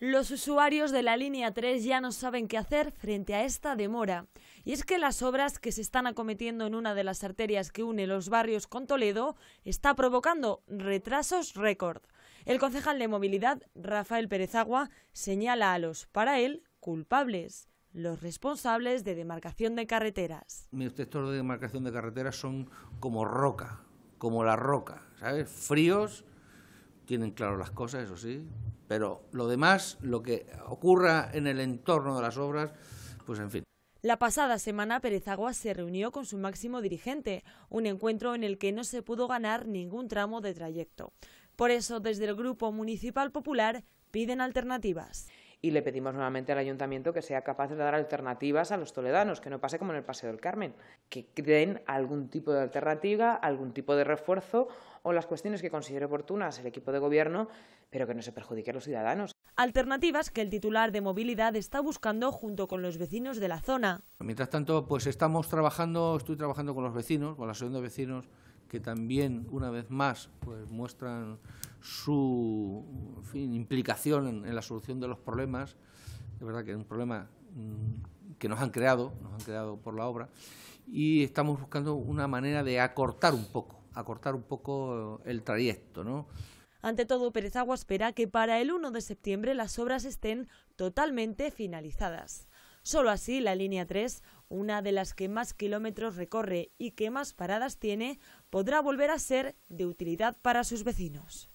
Los usuarios de la línea 3 ya no saben qué hacer frente a esta demora. Y es que las obras que se están acometiendo en una de las arterias que une los barrios con Toledo está provocando retrasos récord. El concejal de movilidad, Rafael Pérez Agua, señala a los, para él, culpables los responsables de demarcación de carreteras. Mis textos de demarcación de carreteras son como roca, como la roca, ¿sabes? Fríos, tienen claro las cosas, eso sí, pero lo demás, lo que ocurra en el entorno de las obras, pues en fin. La pasada semana Pérez Aguas se reunió con su máximo dirigente, un encuentro en el que no se pudo ganar ningún tramo de trayecto. Por eso, desde el Grupo Municipal Popular piden alternativas y le pedimos nuevamente al ayuntamiento que sea capaz de dar alternativas a los toledanos, que no pase como en el Paseo del Carmen, que den algún tipo de alternativa, algún tipo de refuerzo o las cuestiones que considere oportunas el equipo de gobierno, pero que no se perjudique a los ciudadanos. Alternativas que el titular de movilidad está buscando junto con los vecinos de la zona. Mientras tanto, pues estamos trabajando, estoy trabajando con los vecinos, con la asociación de vecinos, que también, una vez más, pues muestran su implicación en, la solución de los problemas. de verdad que es un problema mm, que nos han creado, nos han creado por la obra, y estamos buscando una manera de acortar un poco, acortar un poco eh, el trayecto, ¿no? Ante todo, Pérez Agua espera que para el 1 de septiembre las obras estén totalmente finalizadas. Solo así la línea 3 una de las que más kilómetros recorre y que más paradas tiene, podrá volver a ser de utilidad para sus vecinos.